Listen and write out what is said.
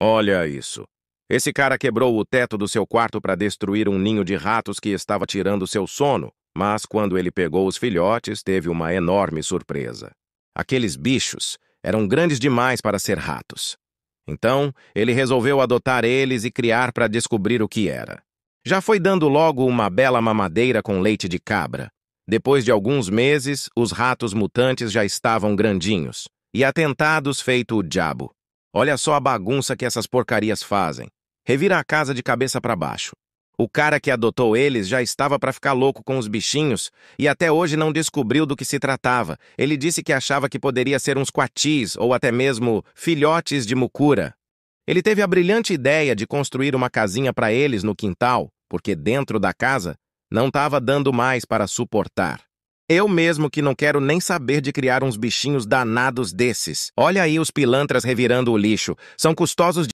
Olha isso. Esse cara quebrou o teto do seu quarto para destruir um ninho de ratos que estava tirando seu sono, mas quando ele pegou os filhotes, teve uma enorme surpresa. Aqueles bichos eram grandes demais para ser ratos. Então, ele resolveu adotar eles e criar para descobrir o que era. Já foi dando logo uma bela mamadeira com leite de cabra. Depois de alguns meses, os ratos mutantes já estavam grandinhos e atentados feito o diabo. Olha só a bagunça que essas porcarias fazem. Revira a casa de cabeça para baixo. O cara que adotou eles já estava para ficar louco com os bichinhos e até hoje não descobriu do que se tratava. Ele disse que achava que poderia ser uns quatis ou até mesmo filhotes de mucura. Ele teve a brilhante ideia de construir uma casinha para eles no quintal, porque dentro da casa não estava dando mais para suportar. Eu mesmo que não quero nem saber de criar uns bichinhos danados desses. Olha aí os pilantras revirando o lixo. São custosos